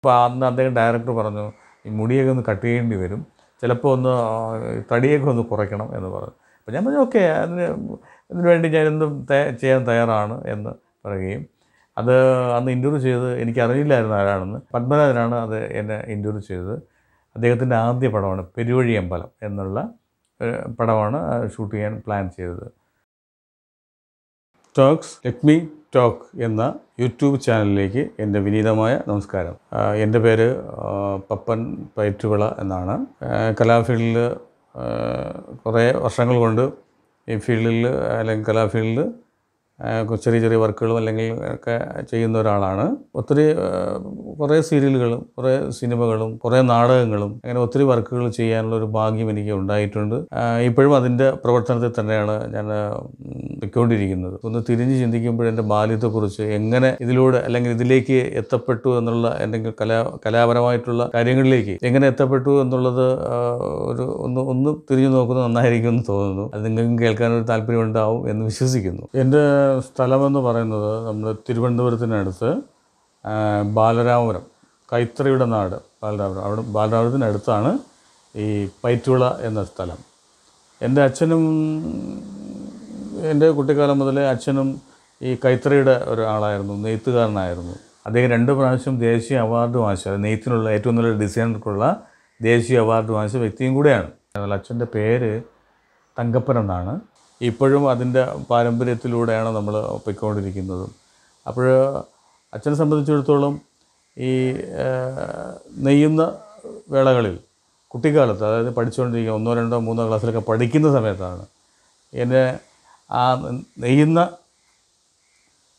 അപ്പോൾ അന്ന് അദ്ദേഹം ഡയറക്ടർ പറഞ്ഞു ഈ മുടിയൊക്കെ ഒന്ന് കട്ട് ചെയ്യേണ്ടി വരും ചിലപ്പോൾ ഒന്ന് തടിയൊക്കെ ഒന്ന് കുറയ്ക്കണം എന്ന് പറഞ്ഞു അപ്പോൾ ഞാൻ പറഞ്ഞു ഓക്കെ അതിന് ഇതിനു വേണ്ടി ഞാനെന്തും ചെയ്യാൻ തയ്യാറാണ് എന്ന് പറയുകയും അത് അന്ന് ഇൻ്റർവ്യൂ ചെയ്ത് എനിക്ക് അറിയില്ലായിരുന്നു ആരാണെന്ന് പത്മനാഥനാണ് അത് എന്നെ ഇൻ്റർവ്യൂ ചെയ്തത് അദ്ദേഹത്തിൻ്റെ ആദ്യ പടമാണ് പെരുവഴി അമ്പലം എന്നുള്ള പടമാണ് ഷൂട്ട് ചെയ്യാൻ പ്ലാൻ ചെയ്തത് ടോക്സ് ലക്ഷ്മി ടോക്ക് എന്ന യൂട്യൂബ് ചാനലിലേക്ക് എൻ്റെ വിനീതമായ നമസ്കാരം എൻ്റെ പേര് പപ്പൻ പയറ്റുവിള എന്നാണ് കലാഫീൽഡിൽ കുറേ വർഷങ്ങൾ കൊണ്ട് ഈ ഫീൽഡിൽ അല്ലെങ്കിൽ കലാഫീൽഡിൽ ചെറിയ ചെറിയ വർക്കുകളും അല്ലെങ്കിൽ ഒക്കെ ചെയ്യുന്ന ഒരാളാണ് ഒത്തിരി കുറേ സീരിയലുകളും കുറേ സിനിമകളും കുറേ നാടകങ്ങളും അങ്ങനെ ഒത്തിരി വർക്കുകൾ ചെയ്യാനുള്ള ഒരു ഭാഗ്യം എനിക്ക് ഉണ്ടായിട്ടുണ്ട് ഇപ്പോഴും അതിൻ്റെ പ്രവർത്തനത്തിൽ തന്നെയാണ് ഞാൻ പൊയ്ക്കൊണ്ടിരിക്കുന്നത് ഒന്ന് തിരിഞ്ഞ് ചിന്തിക്കുമ്പോൾ എൻ്റെ ബാല്യത്തെക്കുറിച്ച് എങ്ങനെ ഇതിലൂടെ അല്ലെങ്കിൽ ഇതിലേക്ക് എത്തപ്പെട്ടു എന്നുള്ള എന്തെങ്കിലും കലാ കലാപരമായിട്ടുള്ള കാര്യങ്ങളിലേക്ക് എങ്ങനെ എത്തപ്പെട്ടു എന്നുള്ളത് ഒരു ഒന്ന് ഒന്ന് തിരിഞ്ഞു നോക്കുന്നത് നന്നായിരിക്കും എന്ന് തോന്നുന്നു അത് നിങ്ങൾക്കും കേൾക്കാൻ ഒരു താല്പര്യമുണ്ടാവും എന്ന് വിശ്വസിക്കുന്നു എൻ്റെ സ്ഥലമെന്ന് പറയുന്നത് നമ്മൾ തിരുവനന്തപുരത്തിനടുത്ത് ബാലരാമപുരം കൈത്തറിയുടെ നാട് ബാലരാമപുരം അവിടെ ബാലരാമപുരത്തിനടുത്താണ് ഈ പൈറ്റുള എന്ന സ്ഥലം എൻ്റെ അച്ഛനും എൻ്റെ കുട്ടിക്കാലം മുതലേ അച്ഛനും ഈ കൈത്തറിയുടെ ഒരാളായിരുന്നു നെയ്ത്തുകാരനായിരുന്നു അദ്ദേഹം രണ്ട് പ്രാവശ്യം ദേശീയ അവാർഡ് വാങ്ങിച്ച നെയ്ത്തിനുള്ള ഏറ്റവും നല്ല ഡിസൈനർക്കുള്ള ദേശീയ അവാർഡ് വാങ്ങിച്ച വ്യക്തിയും കൂടെയാണ് അതുപോലെ അച്ഛൻ്റെ പേര് തങ്കപ്പനെന്നാണ് ഇപ്പോഴും അതിൻ്റെ പാരമ്പര്യത്തിലൂടെയാണ് നമ്മൾ പൊയ്ക്കൊണ്ടിരിക്കുന്നത് അപ്പോൾ അച്ഛനെ സംബന്ധിച്ചിടത്തോളം ഈ നെയ്യുന്ന വേളകളിൽ കുട്ടിക്കാലത്ത് അതായത് പഠിച്ചുകൊണ്ടിരിക്കുക ഒന്നോ രണ്ടോ മൂന്നോ ക്ലാസ്സിലൊക്കെ പഠിക്കുന്ന സമയത്താണ് എന്നെ ആ നെയ്യുന്ന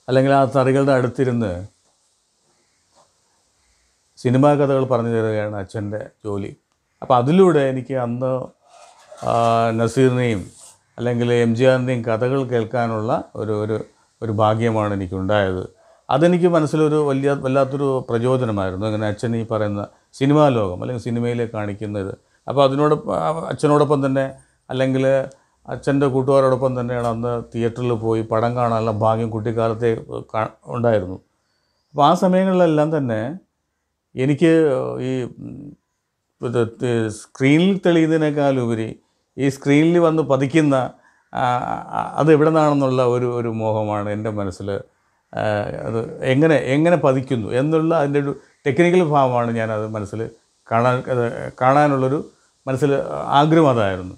അല്ലെങ്കിൽ ആ തറികളുടെ അടുത്തിരുന്ന് സിനിമാ കഥകൾ പറഞ്ഞു തരികയാണ് അച്ഛൻ്റെ ജോലി അപ്പോൾ അതിലൂടെ എനിക്ക് അന്ന് നസീറിനെയും അല്ലെങ്കിൽ എം ജി ആറിൻ്റെയും കഥകൾ കേൾക്കാനുള്ള ഒരു ഒരു ഒരു ഭാഗ്യമാണ് എനിക്കുണ്ടായത് അതെനിക്ക് മനസ്സിലൊരു വലിയ വല്ലാത്തൊരു പ്രചോദനമായിരുന്നു അങ്ങനെ അച്ഛൻ ഈ പറയുന്ന സിനിമാ ലോകം അല്ലെങ്കിൽ സിനിമയിലെ കാണിക്കുന്നത് അപ്പോൾ അതിനോട് അച്ഛനോടൊപ്പം തന്നെ അല്ലെങ്കിൽ അച്ഛൻ്റെ കൂട്ടുകാരോടൊപ്പം തന്നെയാണ് അന്ന് തിയേറ്ററിൽ പോയി പടം കാണാനുള്ള ഭാഗ്യം കുട്ടിക്കാലത്തെ ഉണ്ടായിരുന്നു അപ്പോൾ ആ സമയങ്ങളിലെല്ലാം തന്നെ എനിക്ക് ഈ സ്ക്രീനിൽ തെളിയുന്നതിനേക്കാളുപരി ഈ സ്ക്രീനിൽ വന്ന് പതിക്കുന്ന അത് എവിടെ നിന്നാണെന്നുള്ള ഒരു ഒരു മോഹമാണ് എൻ്റെ മനസ്സിൽ അത് എങ്ങനെ എങ്ങനെ പതിക്കുന്നു എന്നുള്ള അതിൻ്റെ ഒരു ടെക്നിക്കൽ ഭാവമാണ് ഞാനത് മനസ്സിൽ കാണാൻ കാണാനുള്ളൊരു മനസ്സിൽ ആഗ്രഹം അതായിരുന്നു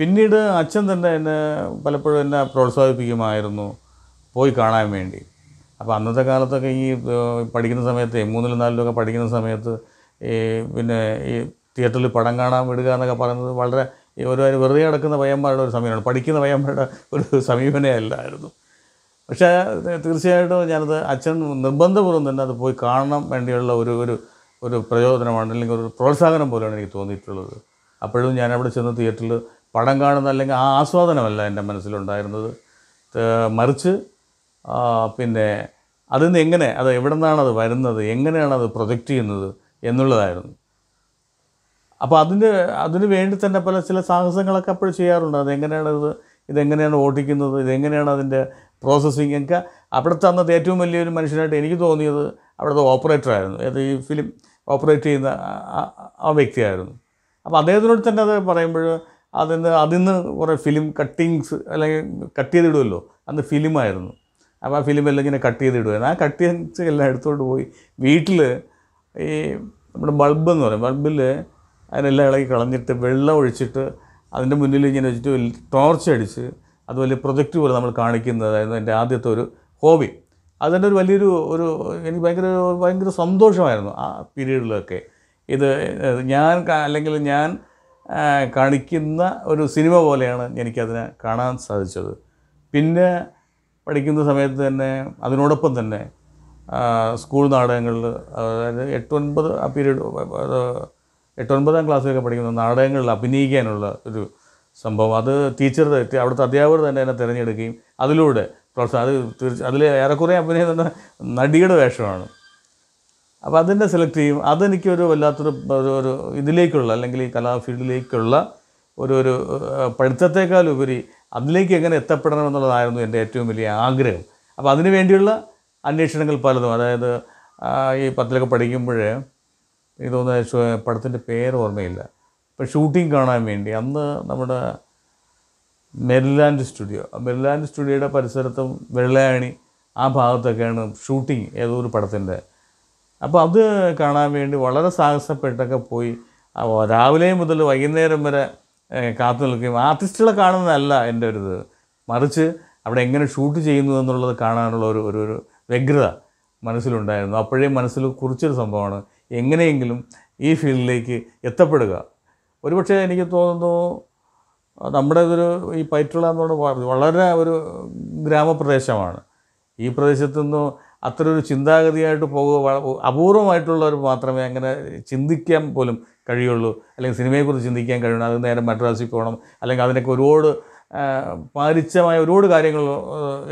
പിന്നീട് അച്ഛൻ തന്നെ എന്നെ പലപ്പോഴും എന്നെ പ്രോത്സാഹിപ്പിക്കുമായിരുന്നു പോയി കാണാൻ വേണ്ടി അപ്പോൾ അന്നത്തെ കാലത്തൊക്കെ ഈ പഠിക്കുന്ന സമയത്ത് മൂന്നിലും നാലിലൊക്കെ പഠിക്കുന്ന സമയത്ത് ഈ പിന്നെ ഈ തിയേറ്ററിൽ പടം കാണാൻ വിടുക എന്നൊക്കെ പറയുന്നത് വളരെ ഈ ഒരു വെറുതെ നടക്കുന്ന പയ്യന്മാരുടെ ഒരു സമയമാണ് പഠിക്കുന്ന പയ്യന്മാരുടെ ഒരു സമീപനേ അല്ലായിരുന്നു പക്ഷേ തീർച്ചയായിട്ടും ഞാനത് അച്ഛൻ നിർബന്ധപൂർവ്വം തന്നെ അത് പോയി കാണണം വേണ്ടിയുള്ള ഒരു ഒരു ഒരു പ്രചോദനമാണ് അല്ലെങ്കിൽ ഒരു പ്രോത്സാഹനം പോലെയാണ് എനിക്ക് തോന്നിയിട്ടുള്ളത് അപ്പോഴും ഞാൻ അവിടെ ചെന്ന് തിയേറ്ററിൽ പടം കാണുന്ന അല്ലെങ്കിൽ ആ ആസ്വാദനമല്ല എൻ്റെ മനസ്സിലുണ്ടായിരുന്നത് മറിച്ച് പിന്നെ അതിൽ നിന്ന് എങ്ങനെ അത് എവിടെ നിന്നാണ് അത് വരുന്നത് എങ്ങനെയാണ് അത് പ്രൊജക്റ്റ് ചെയ്യുന്നത് എന്നുള്ളതായിരുന്നു അപ്പോൾ അതിന് അതിന് വേണ്ടി തന്നെ പല ചില സാഹസങ്ങളൊക്കെ അപ്പോൾ ചെയ്യാറുണ്ട് അതെങ്ങനെയാണ് ഇത് ഇതെങ്ങനെയാണ് ഓടിക്കുന്നത് ഇതെങ്ങനെയാണ് അതിൻ്റെ പ്രോസസ്സിങ് എനിക്ക് അവിടുത്തെ അന്നത്തെ ഏറ്റവും വലിയൊരു മനുഷ്യനായിട്ട് എനിക്ക് തോന്നിയത് അവിടുത്തെ ഓപ്പറേറ്ററായിരുന്നു അത് ഈ ഫിലിം ഓപ്പറേറ്റ് ചെയ്യുന്ന ആ വ്യക്തിയായിരുന്നു അപ്പോൾ അദ്ദേഹത്തിനോട് തന്നെ അത് പറയുമ്പോൾ അതിന് അതിന്ന് കുറേ ഫിലിം കട്ടിങ്സ് അല്ലെങ്കിൽ കട്ട് ചെയ്തിടുമല്ലോ അന്ന് ഫിലിമായിരുന്നു അപ്പോൾ ആ ഫിലിമെല്ലാം ഇങ്ങനെ കട്ട് ചെയ്തിടുമായിരുന്നു ആ കട്ടിങ്സ് എല്ലാം എടുത്തുകൊണ്ട് പോയി വീട്ടിൽ ഈ നമ്മുടെ ബൾബ് എന്ന് പറയും ബൾബിൽ അതിനെല്ലാം ഇളകി കളഞ്ഞിട്ട് വെള്ളം ഒഴിച്ചിട്ട് അതിൻ്റെ മുന്നിൽ ഇങ്ങനെ വെച്ചിട്ട് ടോർച്ച് അടിച്ച് അത് വലിയ പ്രൊജക്റ്റ് പോലെ നമ്മൾ കാണിക്കുന്നതായിരുന്നു എൻ്റെ ആദ്യത്തെ ഒരു ഹോബി അതിൻ്റെ ഒരു വലിയൊരു ഒരു എനിക്ക് ഭയങ്കര ഭയങ്കര സന്തോഷമായിരുന്നു ആ പീരീഡിലൊക്കെ ഇത് ഞാൻ അല്ലെങ്കിൽ ഞാൻ കാണിക്കുന്ന ഒരു സിനിമ പോലെയാണ് എനിക്കതിനെ കാണാൻ സാധിച്ചത് പിന്നെ പഠിക്കുന്ന സമയത്ത് തന്നെ അതിനോടൊപ്പം തന്നെ സ്കൂൾ നാടകങ്ങളിൽ അതായത് എട്ടൊൻപത് ആ പീരീഡ് എട്ടൊൻപതാം ക്ലാസ്സിലൊക്കെ പഠിക്കുന്ന നാടകങ്ങളിൽ അഭിനയിക്കാനുള്ള ഒരു സംഭവം അത് ടീച്ചർ അവിടുത്തെ അധ്യാപകർ തന്നെ എന്നെ തിരഞ്ഞെടുക്കുകയും അതിലൂടെ പ്രൊഫസർ അത് തീർച്ച അതിൽ ഏറെക്കുറെ അഭിനയം തന്നെ നടിയുടെ വേഷമാണ് അപ്പോൾ അതിനെ സെലക്ട് ചെയ്യും അതെനിക്കൊരു വല്ലാത്തൊരു ഒരു ഒരു ഇതിലേക്കുള്ള അല്ലെങ്കിൽ ഈ കലാ ഫീൽഡിലേക്കുള്ള ഒരു ഒരു പഠിത്തത്തെക്കാളുപരി അതിലേക്ക് എങ്ങനെ എത്തപ്പെടണം എന്നുള്ളതായിരുന്നു എൻ്റെ ഏറ്റവും വലിയ ആഗ്രഹം അപ്പോൾ അതിനു വേണ്ടിയുള്ള അന്വേഷണങ്ങൾ പലതും അതായത് ഈ പത്തിലൊക്കെ പഠിക്കുമ്പോൾ എനിക്ക് തോന്നുന്നു പടത്തിൻ്റെ പേര് ഓർമ്മയില്ല ഇപ്പം ഷൂട്ടിംഗ് കാണാൻ വേണ്ടി അന്ന് നമ്മുടെ മെരിലാൻഡ് സ്റ്റുഡിയോ മെരിലാൻഡ് സ്റ്റുഡിയോയുടെ പരിസരത്തും വെള്ളയാണി ആ ഭാഗത്തൊക്കെയാണ് ഷൂട്ടിംഗ് ഏതോ ഒരു പടത്തിൻ്റെ അപ്പോൾ അത് കാണാൻ വേണ്ടി വളരെ സാഹസപ്പെട്ടൊക്കെ പോയി രാവിലെ മുതൽ വൈകുന്നേരം വരെ കാത്തു നിൽക്കുകയും ആർട്ടിസ്റ്റുകളെ കാണുന്നതല്ല എൻ്റെ ഒരു ഇത് മറിച്ച് അവിടെ എങ്ങനെ ഷൂട്ട് ചെയ്യുന്നു എന്നുള്ളത് കാണാനുള്ള ഒരു ഒരു വ്യഗ്രത മനസ്സിലുണ്ടായിരുന്നു അപ്പോഴേ മനസ്സിൽ കുറിച്ചൊരു സംഭവമാണ് എങ്ങനെയെങ്കിലും ഈ ഫീൽഡിലേക്ക് എത്തപ്പെടുക ഒരുപക്ഷെ എനിക്ക് തോന്നുന്നു നമ്മുടെ ഇതൊരു ഈ പൈറ്റുള്ള എന്ന് പറഞ്ഞാൽ വളരെ ഒരു ഗ്രാമപ്രദേശമാണ് ഈ പ്രദേശത്തു നിന്ന് അത്ര ഒരു ചിന്താഗതിയായിട്ട് പോകുക അപൂർവമായിട്ടുള്ളവർ മാത്രമേ അങ്ങനെ ചിന്തിക്കാൻ പോലും കഴിയുള്ളൂ അല്ലെങ്കിൽ സിനിമയെക്കുറിച്ച് ചിന്തിക്കാൻ കഴിയണം അത് നേരെ മദ്രാസിൽ പോകണം അല്ലെങ്കിൽ അതിനൊക്കെ ഒരുപാട് പാലിച്ചമായ ഒരുപാട് കാര്യങ്ങൾ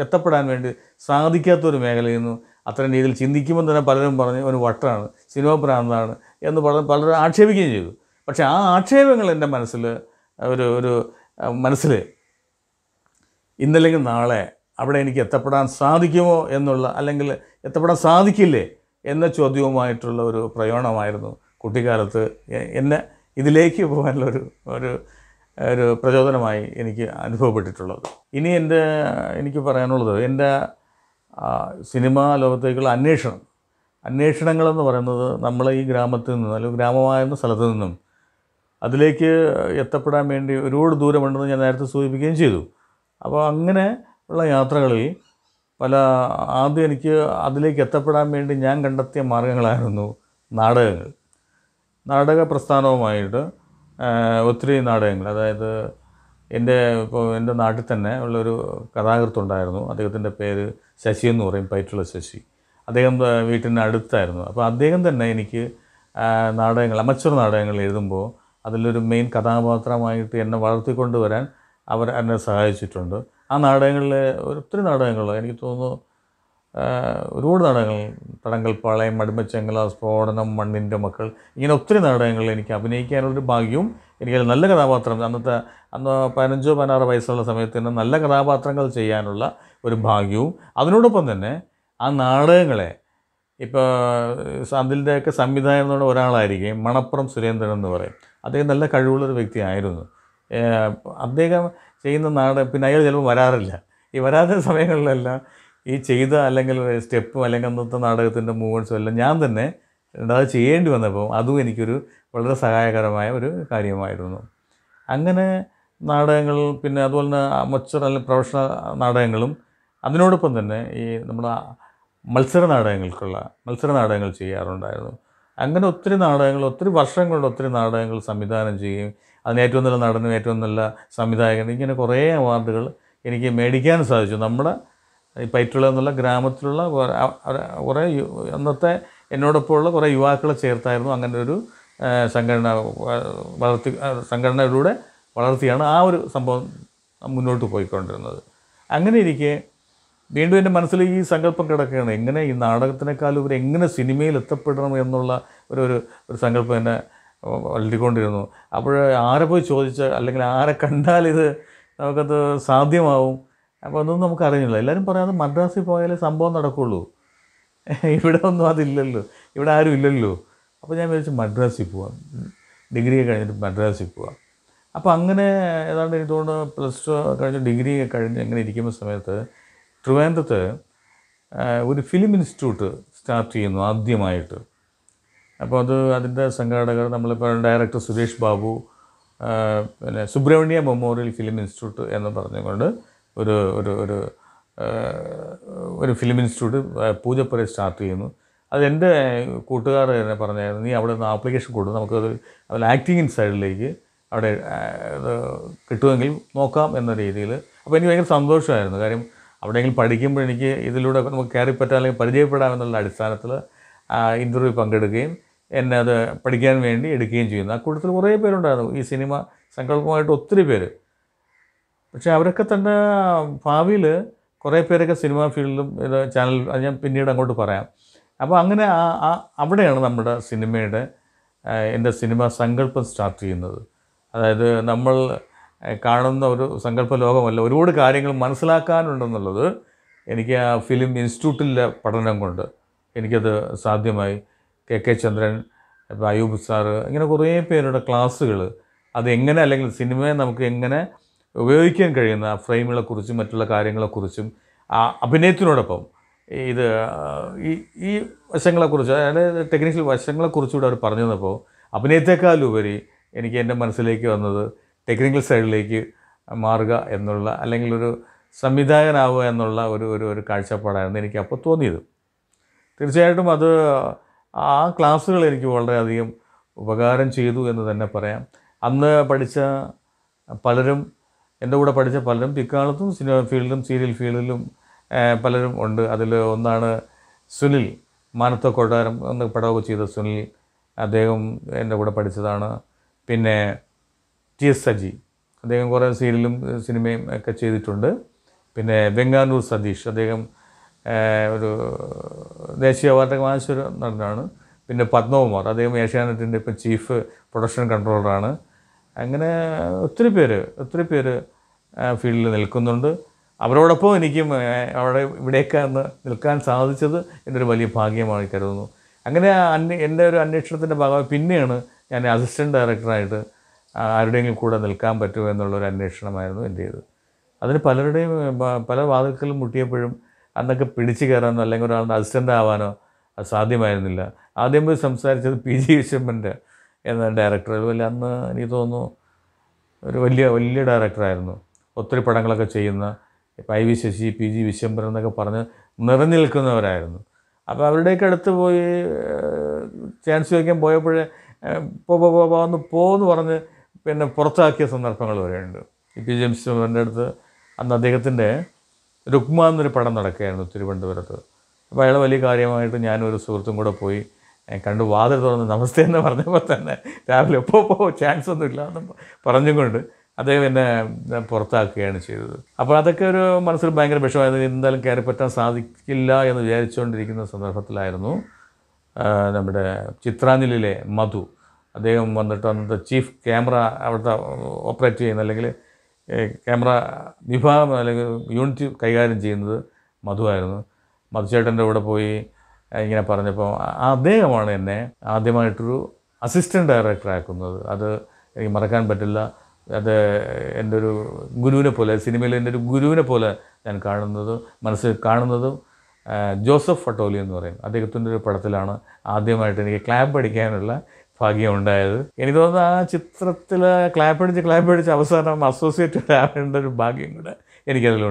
എത്തപ്പെടാൻ വേണ്ടി സാധിക്കാത്തൊരു മേഖലയിൽ നിന്നും അത്തരം രീതിയിൽ ചിന്തിക്കുമെന്ന് തന്നെ പലരും പറഞ്ഞ് ഒരു വട്ടാണ് സിനിമ പ്രാന്താണ് എന്ന് പല പലരും ആക്ഷേപിക്കുകയും ചെയ്തു പക്ഷേ ആ ആക്ഷേപങ്ങൾ എൻ്റെ മനസ്സിൽ ഒരു ഒരു മനസ്സിൽ ഇന്നല്ലെങ്കിൽ നാളെ അവിടെ എനിക്ക് എത്തപ്പെടാൻ സാധിക്കുമോ എന്നുള്ള അല്ലെങ്കിൽ എത്തപ്പെടാൻ സാധിക്കില്ലേ എന്ന ചോദ്യവുമായിട്ടുള്ള ഒരു പ്രയോണമായിരുന്നു കുട്ടിക്കാലത്ത് എന്നെ ഇതിലേക്ക് പോകാനുള്ളൊരു ഒരു ഒരു ഒരു പ്രചോദനമായി എനിക്ക് അനുഭവപ്പെട്ടിട്ടുള്ളത് ഇനി എൻ്റെ എനിക്ക് പറയാനുള്ളത് എൻ്റെ സിനിമാ ലോകത്തേക്കുള്ള അന്വേഷണം അന്വേഷണങ്ങളെന്ന് പറയുന്നത് നമ്മൾ ഈ ഗ്രാമത്തിൽ നിന്നും അല്ലെങ്കിൽ ഗ്രാമമായിരുന്ന സ്ഥലത്തു നിന്നും അതിലേക്ക് എത്തപ്പെടാൻ വേണ്ടി ഒരുപാട് ദൂരമുണ്ടെന്ന് ഞാൻ നേരത്തെ സൂചിപ്പിക്കുകയും ചെയ്തു അപ്പോൾ അങ്ങനെ ഉള്ള യാത്രകളിൽ പല ആദ്യം എനിക്ക് അതിലേക്ക് എത്തപ്പെടാൻ വേണ്ടി ഞാൻ കണ്ടെത്തിയ മാർഗങ്ങളായിരുന്നു നാടകങ്ങൾ നാടക പ്രസ്ഥാനവുമായിട്ട് ഒത്തിരി നാടകങ്ങൾ അതായത് എൻ്റെ ഇപ്പോൾ എൻ്റെ നാട്ടിൽ തന്നെ ഉള്ളൊരു കഥാകൃത്തുണ്ടായിരുന്നു അദ്ദേഹത്തിൻ്റെ പേര് ശശി എന്ന് പറയും പൈറ്റുള്ള ശശി അദ്ദേഹം വീട്ടിന് അടുത്തായിരുന്നു അപ്പോൾ അദ്ദേഹം തന്നെ എനിക്ക് നാടകങ്ങൾ അമച്ചർ നാടകങ്ങൾ എഴുതുമ്പോൾ അതിലൊരു മെയിൻ കഥാപാത്രമായിട്ട് എന്നെ വളർത്തിക്കൊണ്ട് വരാൻ അവർ എന്നെ സഹായിച്ചിട്ടുണ്ട് ആ നാടകങ്ങളിൽ ഒത്തിരി നാടകങ്ങൾ എനിക്ക് തോന്നുന്നു ഒരുപാട് നാടകങ്ങൾ തടങ്കൽ പാളയം മടിമച്ചെങ്കല സ്ഫോടനം മണ്ണിൻ്റെ മക്കൾ ഇങ്ങനെ ഒത്തിരി നാടകങ്ങൾ എനിക്ക് അഭിനയിക്കാനുള്ളൊരു ഭാഗ്യവും എനിക്ക് നല്ല കഥാപാത്രം അന്നത്തെ അന്ന് പതിനഞ്ചോ പതിനാറോ വയസ്സുള്ള സമയത്ത് തന്നെ നല്ല കഥാപാത്രങ്ങൾ ചെയ്യാനുള്ള ഒരു ഭാഗ്യവും അതിനോടൊപ്പം തന്നെ ആ നാടകങ്ങളെ ഇപ്പോൾ അതിൻ്റെയൊക്കെ സംവിധായകൻ എന്നുള്ള ഒരാളായിരിക്കും മണപ്പുറം സുരേന്ദ്രൻ എന്ന് പറയും അദ്ദേഹം നല്ല കഴിവുള്ളൊരു വ്യക്തിയായിരുന്നു അദ്ദേഹം ചെയ്യുന്ന നാടകം പിന്നെ അയാൾ ചിലപ്പോൾ വരാറില്ല ഈ വരാത്ത സമയങ്ങളിലെല്ലാം ഈ ചെയ്ത അല്ലെങ്കിൽ സ്റ്റെപ്പും അല്ലെങ്കിൽ അന്നത്തെ നാടകത്തിൻ്റെ മൂവ്മെൻറ്റ്സും എല്ലാം ഞാൻ തന്നെ അത് ചെയ്യേണ്ടി വന്നപ്പോൾ അതും എനിക്കൊരു വളരെ സഹായകരമായ ഒരു കാര്യമായിരുന്നു അങ്ങനെ നാടകങ്ങൾ പിന്നെ അതുപോലെ തന്നെ അമച്ചർ അല്ലെങ്കിൽ പ്രൊഫഷണൽ നാടകങ്ങളും അതിനോടൊപ്പം തന്നെ ഈ നമ്മുടെ മത്സര നാടകങ്ങൾക്കുള്ള മത്സര നാടകങ്ങൾ ചെയ്യാറുണ്ടായിരുന്നു അങ്ങനെ ഒത്തിരി നാടകങ്ങൾ ഒത്തിരി വർഷം കൊണ്ട് ഒത്തിരി നാടകങ്ങൾ സംവിധാനം ചെയ്യുകയും അതിന് ഏറ്റവും നല്ല നടനും ഏറ്റവും നല്ല സംവിധായകൻ ഇങ്ങനെ കുറേ അവാർഡുകൾ എനിക്ക് മേടിക്കാൻ സാധിച്ചു നമ്മുടെ പൈറ്റുള്ള എന്നുള്ള ഗ്രാമത്തിലുള്ള കുറേ അന്നത്തെ ഉള്ള കുറേ യുവാക്കളെ ചേർത്തായിരുന്നു അങ്ങനെ ഒരു സംഘടന വളർത്തി സംഘടനയിലൂടെ വളർത്തിയാണ് ആ ഒരു സംഭവം മുന്നോട്ട് പോയിക്കൊണ്ടിരുന്നത് അങ്ങനെ ഇരിക്കെ വീണ്ടും എൻ്റെ മനസ്സിൽ ഈ സങ്കല്പം കിടക്കുകയാണ് എങ്ങനെ ഈ നാടകത്തിനേക്കാൾ ഇവർ എങ്ങനെ സിനിമയിൽ എത്തപ്പെടണം എന്നുള്ള ഒരു ഒരു ഒരു സങ്കല്പം എന്നെ വളർത്തിക്കൊണ്ടിരുന്നു അപ്പോൾ ആരെ പോയി ചോദിച്ച അല്ലെങ്കിൽ ആരെ കണ്ടാൽ ഇത് നമുക്കത് സാധ്യമാവും അപ്പോൾ അതൊന്നും നമുക്ക് എല്ലാവരും പറയാതെ മദ്രാസിൽ പോയാലേ സംഭവം നടക്കുള്ളൂ ഇവിടെ ഒന്നും അതില്ലല്ലോ ഇവിടെ ആരും ഇല്ലല്ലോ അപ്പോൾ ഞാൻ വിചാരിച്ചു മദ്രാസിൽ പോവാം ഡിഗ്രി കഴിഞ്ഞിട്ട് മദ്രാസിൽ പോവാം അപ്പോൾ അങ്ങനെ ഏതാണ്ട് ഇതുകൊണ്ട് പ്ലസ് ടു കഴിഞ്ഞ് ഡിഗ്രി കഴിഞ്ഞ് അങ്ങനെ ഇരിക്കുന്ന സമയത്ത് ട്രിവാൻഡ്രത്ത് ഒരു ഫിലിം ഇൻസ്റ്റിറ്റ്യൂട്ട് സ്റ്റാർട്ട് ചെയ്യുന്നു ആദ്യമായിട്ട് അപ്പോൾ അത് അതിൻ്റെ സംഘാടകർ നമ്മളിപ്പോൾ ഡയറക്ടർ സുരേഷ് ബാബു പിന്നെ സുബ്രഹ്മണ്യ മെമ്മോറിയൽ ഫിലിം ഇൻസ്റ്റിറ്റ്യൂട്ട് എന്ന് പറഞ്ഞുകൊണ്ട് ഒരു ഒരു ഒരു ഒരു ഫിലിം ഇൻസ്റ്റിറ്റ്യൂട്ട് പൂജപ്പുര സ്റ്റാർട്ട് ചെയ്യുന്നു അതെൻ്റെ കൂട്ടുകാർ തന്നെ പറഞ്ഞായിരുന്നു നീ അവിടെ നിന്ന് ആപ്ലിക്കേഷൻ കൊടുക്കും നമുക്കത് അതിൽ ആക്ടിങ് സൈഡിലേക്ക് അവിടെ കിട്ടുമെങ്കിൽ നോക്കാം എന്ന രീതിയിൽ അപ്പോൾ എനിക്ക് ഭയങ്കര സന്തോഷമായിരുന്നു കാര്യം അവിടെയെങ്കിലും പഠിക്കുമ്പോൾ എനിക്ക് ഇതിലൂടെ നമുക്ക് കയറിപ്പറ്റാൻ അല്ലെങ്കിൽ പരിചയപ്പെടാമെന്നുള്ള അടിസ്ഥാനത്തിൽ ഇൻ്റർവ്യൂ പങ്കെടുക്കുകയും എന്നെ അത് പഠിക്കാൻ വേണ്ടി എടുക്കുകയും ചെയ്യുന്നു ആ കൂട്ടത്തിൽ കുറേ പേരുണ്ടായിരുന്നു ഈ സിനിമ സങ്കല്പമായിട്ട് ഒത്തിരി പേര് പക്ഷേ അവരൊക്കെ തന്നെ ഭാവിയിൽ കുറേ പേരൊക്കെ സിനിമാ ഫീൽഡിലും ഇത് ചാനൽ അത് ഞാൻ പിന്നീട് അങ്ങോട്ട് പറയാം അപ്പോൾ അങ്ങനെ ആ അവിടെയാണ് നമ്മുടെ സിനിമയുടെ എൻ്റെ സിനിമ സങ്കല്പം സ്റ്റാർട്ട് ചെയ്യുന്നത് അതായത് നമ്മൾ കാണുന്ന ഒരു സങ്കല്പ ലോകമല്ല ഒരുപാട് കാര്യങ്ങൾ മനസ്സിലാക്കാനുണ്ടെന്നുള്ളത് എനിക്ക് ആ ഫിലിം ഇൻസ്റ്റിറ്റ്യൂട്ടിലെ പഠനം കൊണ്ട് എനിക്കത് സാധ്യമായി കെ കെ ചന്ദ്രൻ ഇപ്പം അയൂബ് സാറ് ഇങ്ങനെ കുറേ പേരുടെ ക്ലാസ്സുകൾ അതെങ്ങനെ അല്ലെങ്കിൽ സിനിമയെ നമുക്ക് എങ്ങനെ ഉപയോഗിക്കാൻ കഴിയുന്ന ആ ഫ്രെയിമുകളെക്കുറിച്ചും മറ്റുള്ള കാര്യങ്ങളെക്കുറിച്ചും ആ അഭിനയത്തിനോടൊപ്പം ഇത് ഈ ഈ വശങ്ങളെക്കുറിച്ച് അതായത് ടെക്നിക്കൽ കൂടെ അവർ പറഞ്ഞു തന്നപ്പോൾ അഭിനയത്തെക്കാളുപരി എനിക്ക് എൻ്റെ മനസ്സിലേക്ക് വന്നത് ടെക്നിക്കൽ സൈഡിലേക്ക് മാറുക എന്നുള്ള അല്ലെങ്കിൽ ഒരു സംവിധായകനാവുക എന്നുള്ള ഒരു ഒരു ഒരു കാഴ്ചപ്പാടായിരുന്നു എനിക്ക് അപ്പോൾ തോന്നിയത് തീർച്ചയായിട്ടും അത് ആ ക്ലാസ്സുകൾ എനിക്ക് വളരെയധികം ഉപകാരം ചെയ്തു എന്ന് തന്നെ പറയാം അന്ന് പഠിച്ച പലരും എൻ്റെ കൂടെ പഠിച്ച പലരും പിക്കാലത്തും സിനിമ ഫീൽഡിലും സീരിയൽ ഫീൽഡിലും പലരും ഉണ്ട് അതിൽ ഒന്നാണ് സുനിൽ മാനത്ത കൊട്ടാരം എന്ന പടവൊക്കെ ചെയ്ത സുനിൽ അദ്ദേഹം എൻ്റെ കൂടെ പഠിച്ചതാണ് പിന്നെ ടി എസ് സജി അദ്ദേഹം കുറേ സീരിയലും സിനിമയും ഒക്കെ ചെയ്തിട്ടുണ്ട് പിന്നെ വെങ്ങാനൂർ സതീഷ് അദ്ദേഹം ഒരു ദേശീയ അവാർഡ് വാങ്ങിച്ചൊരു നടനാണ് പിന്നെ പത്മകുമാർ അദ്ദേഹം ഏഷ്യാനെറ്റിൻ്റെ ഇപ്പം ചീഫ് പ്രൊഡക്ഷൻ കൺട്രോളറാണ് അങ്ങനെ ഒത്തിരി പേര് ഒത്തിരി പേര് ഫീൽഡിൽ നിൽക്കുന്നുണ്ട് അവരോടൊപ്പം എനിക്കും അവിടെ ഇവിടെയൊക്കെ ഒന്ന് നിൽക്കാൻ സാധിച്ചത് എൻ്റെ ഒരു വലിയ ഭാഗ്യമായി കരുതുന്നു അങ്ങനെ അന്വേ എൻ്റെ ഒരു അന്വേഷണത്തിൻ്റെ ഭാഗമായി പിന്നെയാണ് ഞാൻ അസിസ്റ്റൻറ്റ് ഡയറക്ടറായിട്ട് ആരുടെയെങ്കിലും കൂടെ നിൽക്കാൻ പറ്റുമോ എന്നുള്ളൊരു അന്വേഷണമായിരുന്നു എൻ്റേത് അതിന് പലരുടെയും പല വാതിൽക്കലും മുട്ടിയപ്പോഴും അന്നൊക്കെ പിടിച്ചു കയറാനോ അല്ലെങ്കിൽ ഒരാളുടെ അസിസ്റ്റൻ്റ് ആവാനോ അത് സാധ്യമായിരുന്നില്ല ആദ്യം പോയി സംസാരിച്ചത് പി ജി വിശ്വമ്പൻ്റെ എന്ന ഡയറക്ടർ അതുപോലെ അന്ന് എനിക്ക് തോന്നുന്നു ഒരു വലിയ വലിയ ഡയറക്ടറായിരുന്നു ഒത്തിരി പടങ്ങളൊക്കെ ചെയ്യുന്ന ഇപ്പം I V Sasi P G Vishwambhar എന്നൊക്കെ പറഞ്ഞ് നിറഞ്ഞു നിൽക്കുന്നവരായിരുന്നു അപ്പോൾ അവരുടെയൊക്കെ അടുത്ത് പോയി ചാൻസ് ചോദിക്കാൻ പോയപ്പോഴേ പോ പോ പോ പോ എന്ന് പറഞ്ഞ് പിന്നെ പുറത്താക്കിയ സന്ദർഭങ്ങൾ വരെയുണ്ട് ഇ പി ജെയിംസ് എൻ്റെ അടുത്ത് അന്ന് അദ്ദേഹത്തിൻ്റെ രുക്മ എന്നൊരു പടം നടക്കുകയായിരുന്നു തിരുവനന്തപുരത്ത് അപ്പോൾ അയാൾ വലിയ കാര്യമായിട്ട് ഞാനൊരു സുഹൃത്തും കൂടെ പോയി കണ്ട് വാതിൽ തുറന്ന് നമസ്തേ എന്ന് പറഞ്ഞപ്പോൾ തന്നെ രാവിലെ എപ്പോൾ പോ ചാൻസ് ഒന്നും ഇല്ല എന്ന് പറഞ്ഞും കൊണ്ട് അദ്ദേഹം എന്നെ പുറത്താക്കുകയാണ് ചെയ്തത് അപ്പോൾ അതൊക്കെ ഒരു മനസ്സിൽ ഭയങ്കര വിഷമായിരുന്നു എന്തായാലും കയറിപ്പറ്റാൻ സാധിക്കില്ല എന്ന് വിചാരിച്ചുകൊണ്ടിരിക്കുന്ന സന്ദർഭത്തിലായിരുന്നു നമ്മുടെ ചിത്രാഞ്ജലിയിലെ മധു അദ്ദേഹം വന്നിട്ട് അന്നത്തെ ചീഫ് ക്യാമറ അവിടുത്തെ ഓപ്പറേറ്റ് ചെയ്യുന്ന അല്ലെങ്കിൽ ക്യാമറ വിഭാഗം അല്ലെങ്കിൽ യൂണിറ്റ് കൈകാര്യം ചെയ്യുന്നത് മധുവായിരുന്നു മധുചേട്ടൻ്റെ കൂടെ പോയി ഇങ്ങനെ പറഞ്ഞപ്പോൾ അദ്ദേഹമാണ് എന്നെ ആദ്യമായിട്ടൊരു അസിസ്റ്റൻ്റ് ഡയറക്ടറാക്കുന്നത് അത് എനിക്ക് മറക്കാൻ പറ്റില്ല അത് എൻ്റെ ഒരു ഗുരുവിനെ പോലെ സിനിമയിൽ എൻ്റെ ഒരു ഗുരുവിനെ പോലെ ഞാൻ കാണുന്നത് മനസ്സിൽ കാണുന്നതും ജോസഫ് ഫട്ടോലി എന്ന് പറയും അദ്ദേഹത്തിൻ്റെ ഒരു പടത്തിലാണ് ആദ്യമായിട്ട് എനിക്ക് ക്ലാബ് അടിക്കാനുള്ള ഭാഗ്യമുണ്ടായത് എനിക്ക് തോന്നുന്നു ആ ചിത്രത്തിൽ ക്ലാപ്പടിച്ച് ക്ലാപ്പടിച്ച് അവസാനം അസോസിയേറ്റ് ആവേണ്ട ഒരു ഭാഗ്യം കൂടെ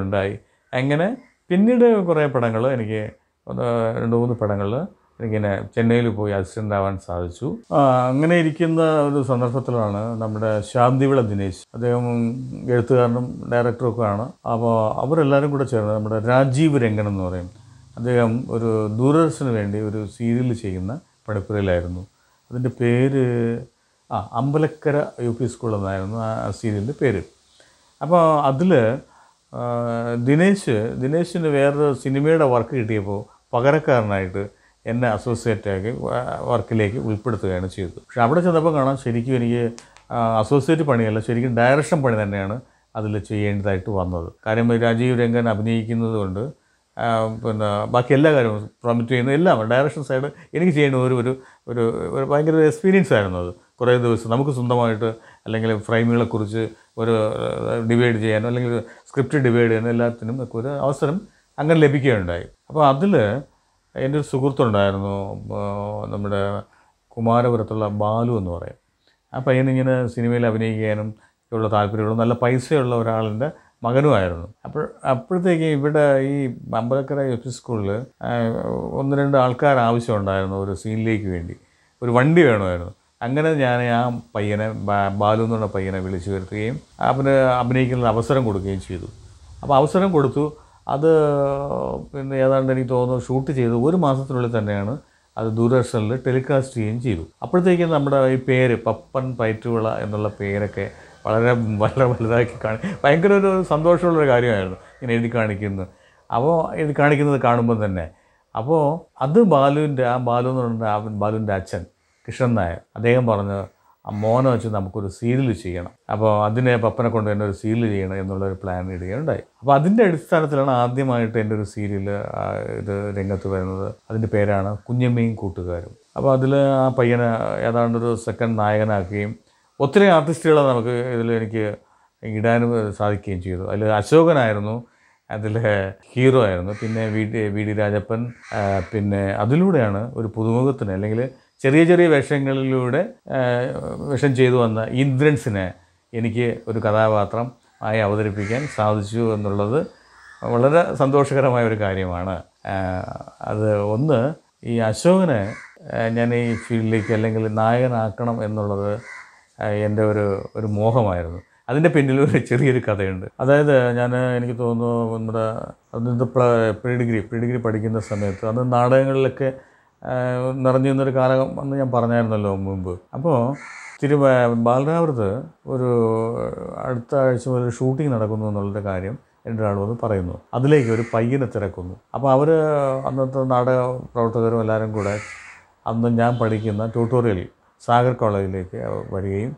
ഉണ്ടായി അങ്ങനെ പിന്നീട് കുറേ പടങ്ങൾ എനിക്ക് രണ്ട് മൂന്ന് പടങ്ങൾ എനിക്കിങ്ങനെ ചെന്നൈയിൽ പോയി അസിസ്റ്റൻ്റ് ആവാൻ സാധിച്ചു അങ്ങനെ ഇരിക്കുന്ന ഒരു സന്ദർഭത്തിലാണ് നമ്മുടെ ശാന്തിവിള ദിനേശ് അദ്ദേഹം എഴുത്തുകാരനും ഡയറക്ടറും ആണ് അപ്പോൾ അവരെല്ലാവരും കൂടെ ചേർന്ന് നമ്മുടെ രാജീവ് രംഗൻ എന്ന് പറയും അദ്ദേഹം ഒരു ദൂരദർശന് വേണ്ടി ഒരു സീരിയൽ ചെയ്യുന്ന പണിപ്പുരയിലായിരുന്നു അതിൻ്റെ പേര് ആ അമ്പലക്കര യു പി സ്കൂൾ എന്നായിരുന്നു ആ സീരിയലിൻ്റെ പേര് അപ്പോൾ അതിൽ ദിനേശ് ദിനേശിന് വേറൊരു സിനിമയുടെ വർക്ക് കിട്ടിയപ്പോൾ പകരക്കാരനായിട്ട് എന്നെ അസോസിയേറ്റാക്കി വർക്കിലേക്ക് ഉൾപ്പെടുത്തുകയാണ് ചെയ്തത് പക്ഷേ അവിടെ ചെന്നപ്പോൾ കാണാം ശരിക്കും എനിക്ക് അസോസിയേറ്റ് പണിയല്ല ശരിക്കും ഡയറക്ഷൻ പണി തന്നെയാണ് അതിൽ ചെയ്യേണ്ടതായിട്ട് വന്നത് കാര്യം രാജീവ് രംഗൻ അഭിനയിക്കുന്നത് കൊണ്ട് പിന്നെ ബാക്കി എല്ലാ കാര്യവും പ്രൊമിറ്റ് ചെയ്യുന്ന എല്ലാം ഡയറക്ഷൻ സൈഡ് എനിക്ക് ചെയ്യുന്ന ഒരു ഒരു ഒരു ഒരു ഭയങ്കര ഒരു എക്സ്പീരിയൻസ് ആയിരുന്നു അത് കുറേ ദിവസം നമുക്ക് സ്വന്തമായിട്ട് അല്ലെങ്കിൽ ഫ്രെയിമുകളെക്കുറിച്ച് ഒരു ഡിവൈഡ് ചെയ്യാനോ അല്ലെങ്കിൽ സ്ക്രിപ്റ്റ് ഡിവൈഡ് ചെയ്യാനോ എല്ലാത്തിനും ഒക്കെ ഒരു അവസരം അങ്ങനെ ലഭിക്കുകയുണ്ടായി അപ്പോൾ അതിൽ എൻ്റെ ഒരു സുഹൃത്തുണ്ടായിരുന്നു നമ്മുടെ കുമാരപുരത്തുള്ള ബാലു എന്ന് പറയും ആ പയ്യനിങ്ങനെ സിനിമയിൽ അഭിനയിക്കാനും ഉള്ള താല്പര്യമുള്ള നല്ല പൈസയുള്ള ഒരാളിൻ്റെ മകനുമായിരുന്നു അപ്പോൾ അപ്പോഴത്തേക്ക് ഇവിടെ ഈ അമ്പലക്കര എഫ് സ്കൂളിൽ ഒന്ന് രണ്ട് ആൾക്കാർ ആവശ്യമുണ്ടായിരുന്നു ഒരു സീനിലേക്ക് വേണ്ടി ഒരു വണ്ടി വേണമായിരുന്നു അങ്ങനെ ഞാൻ ആ പയ്യനെ ബാലു എന്നുള്ള പയ്യനെ വിളിച്ചു വരുത്തുകയും അവന് അഭിനയിക്കാനുള്ള അവസരം കൊടുക്കുകയും ചെയ്തു അപ്പോൾ അവസരം കൊടുത്തു അത് പിന്നെ ഏതാണ്ട് എനിക്ക് തോന്നുന്നു ഷൂട്ട് ചെയ്തു ഒരു മാസത്തിനുള്ളിൽ തന്നെയാണ് അത് ദൂരദർശനിൽ ടെലികാസ്റ്റ് ചെയ്യുകയും ചെയ്തു അപ്പോഴത്തേക്കും നമ്മുടെ ഈ പേര് പപ്പൻ പയറ്റുവിള എന്നുള്ള പേരൊക്കെ വളരെ വളരെ വലുതാക്കി കാണി ഭയങ്കര ഒരു സന്തോഷമുള്ളൊരു കാര്യമായിരുന്നു ഇങ്ങനെ എഴുതി കാണിക്കുന്നത് അപ്പോൾ എഴുതി കാണിക്കുന്നത് കാണുമ്പോൾ തന്നെ അപ്പോൾ അത് ബാലുവിൻ്റെ ആ ബാലു എന്ന് ആ ബാലുവിൻ്റെ അച്ഛൻ കൃഷ്ണൻ നായർ അദ്ദേഹം പറഞ്ഞു മോനെ വെച്ച് നമുക്കൊരു സീരിയൽ ചെയ്യണം അപ്പോൾ അതിനെ പപ്പനെ കൊണ്ട് തന്നെ ഒരു സീരിയൽ ചെയ്യണം എന്നുള്ളൊരു പ്ലാൻ ഇടുകയുണ്ടായി അപ്പോൾ അതിൻ്റെ അടിസ്ഥാനത്തിലാണ് ആദ്യമായിട്ട് എൻ്റെ ഒരു സീരിയൽ ഇത് രംഗത്ത് വരുന്നത് അതിൻ്റെ പേരാണ് കുഞ്ഞമ്മയും കൂട്ടുകാരും അപ്പോൾ അതിൽ ആ പയ്യനെ ഏതാണ്ടൊരു സെക്കൻഡ് നായകനാക്കുകയും ഒത്തിരി ആർട്ടിസ്റ്റുകളെ നമുക്ക് ഇതിൽ എനിക്ക് ഇടാനും സാധിക്കുകയും ചെയ്തു അതിൽ അശോകനായിരുന്നു അതിൽ ഹീറോ ആയിരുന്നു പിന്നെ V D V D Rajappan പിന്നെ അതിലൂടെയാണ് ഒരു പുതുമുഖത്തിന് അല്ലെങ്കിൽ ചെറിയ ചെറിയ വേഷങ്ങളിലൂടെ വേഷം ചെയ്തു വന്ന ഇന്ദ്രൻസിനെ എനിക്ക് ഒരു കഥാപാത്രം ആയി അവതരിപ്പിക്കാൻ സാധിച്ചു എന്നുള്ളത് വളരെ സന്തോഷകരമായ ഒരു കാര്യമാണ് അത് ഒന്ന് ഈ അശോകനെ ഞാൻ ഈ ഫീൽഡിലേക്ക് അല്ലെങ്കിൽ നായകനാക്കണം എന്നുള്ളത് എൻ്റെ ഒരു ഒരു മോഹമായിരുന്നു അതിൻ്റെ പിന്നിൽ ഒരു ചെറിയൊരു കഥയുണ്ട് അതായത് ഞാൻ എനിക്ക് തോന്നുന്നു നമ്മുടെ അന്ന് പ്രീ ഡിഗ്രി പ്രീ ഡിഗ്രി പഠിക്കുന്ന സമയത്ത് അന്ന് നാടകങ്ങളിലൊക്കെ നിറഞ്ഞു നിന്നൊരു കാലം അന്ന് ഞാൻ പറഞ്ഞായിരുന്നല്ലോ മുമ്പ് അപ്പോൾ തിരു ബാലരാപുരത്ത് ഒരു അടുത്ത ആഴ്ച മുതൽ ഷൂട്ടിംഗ് നടക്കുന്നു എന്നുള്ളൊരു കാര്യം ഒരാൾ വന്ന് പറയുന്നു അതിലേക്ക് ഒരു പയ്യനെ തിരക്കുന്നു അപ്പോൾ അവർ അന്നത്തെ നാടക പ്രവർത്തകരും എല്ലാവരും കൂടെ അന്ന് ഞാൻ പഠിക്കുന്ന ട്യൂട്ടോറിയൽ സാഗർ കോളേജിലേക്ക് വരികയും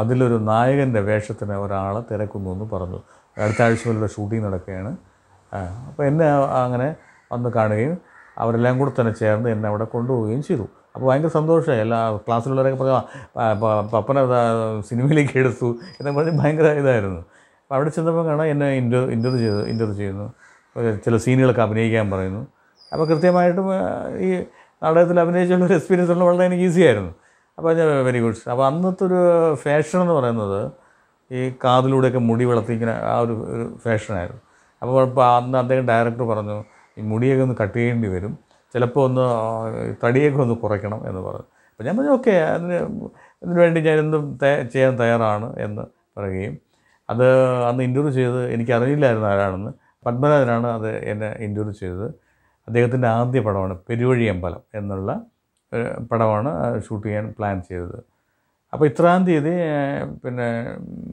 അതിലൊരു നായകൻ്റെ വേഷത്തിന് ഒരാളെ തിരക്കുന്നു എന്ന് പറഞ്ഞു അടുത്ത ആഴ്ച മുതലുള്ള ഷൂട്ടിംഗ് നടക്കുകയാണ് അപ്പോൾ എന്നെ അങ്ങനെ വന്ന് കാണുകയും അവരെല്ലാം കൂടെ തന്നെ ചേർന്ന് എന്നെ അവിടെ കൊണ്ടുപോവുകയും ചെയ്തു അപ്പോൾ ഭയങ്കര സന്തോഷമായി എല്ലാ ക്ലാസ്സിലുള്ളവരൊക്കെ പറഞ്ഞു പപ്പനെ സിനിമയിലേക്ക് എടുത്തു എന്നൊക്കെ പറഞ്ഞ് ഭയങ്കര ഇതായിരുന്നു അപ്പോൾ അവിടെ ചെന്നപ്പോൾ കാണാൻ എന്നെ ഇൻ്റർ ഇൻ്റർവ്യൂ ചെയ്തു ഇൻ്റർവ്യൂ ചെയ്യുന്നു ചില സീനുകളൊക്കെ അഭിനയിക്കാൻ പറയുന്നു അപ്പോൾ കൃത്യമായിട്ടും ഈ നാടകത്തിൽ അഭിനയിച്ചുള്ള ഒരു എക്സ്പീരിയൻസ് ഉള്ള വളരെ എനിക്ക് ഈസിയായിരുന്നു അപ്പോൾ വെരി ഗുഡ് അപ്പോൾ അന്നത്തെ ഒരു ഫാഷൻ എന്ന് പറയുന്നത് ഈ കാതിലൂടെയൊക്കെ മുടി വളർത്തിക്കുന്ന ആ ഒരു ഒരു ഫാഷനായിരുന്നു അപ്പോൾ അന്ന് അദ്ദേഹം ഡയറക്ടർ പറഞ്ഞു ഈ മുടിയൊക്കെ ഒന്ന് കട്ട് ചെയ്യേണ്ടി വരും ചിലപ്പോൾ ഒന്ന് തടിയൊക്കെ ഒന്ന് കുറയ്ക്കണം എന്ന് പറഞ്ഞു അപ്പോൾ ഞാൻ പറഞ്ഞു ഓക്കെ അതിന് അതിന് വേണ്ടി ഞാനെന്തും ചെയ്യാൻ തയ്യാറാണ് എന്ന് പറയുകയും അത് അന്ന് ഇൻ്റർവ്യൂ ചെയ്ത് എനിക്ക് അറിയില്ലായിരുന്നു ആരാണെന്ന് പത്മനാഥനാണ് അത് എന്നെ ഇൻ്റർവ്യൂ ചെയ്തത് അദ്ദേഹത്തിൻ്റെ ആദ്യ പടമാണ് പെരുവഴിയമ്പലം എന്നുള്ള പടമാണ് ഷൂട്ട് ചെയ്യാൻ പ്ലാൻ ചെയ്തത് അപ്പോൾ ഇത്രാം തീയതി പിന്നെ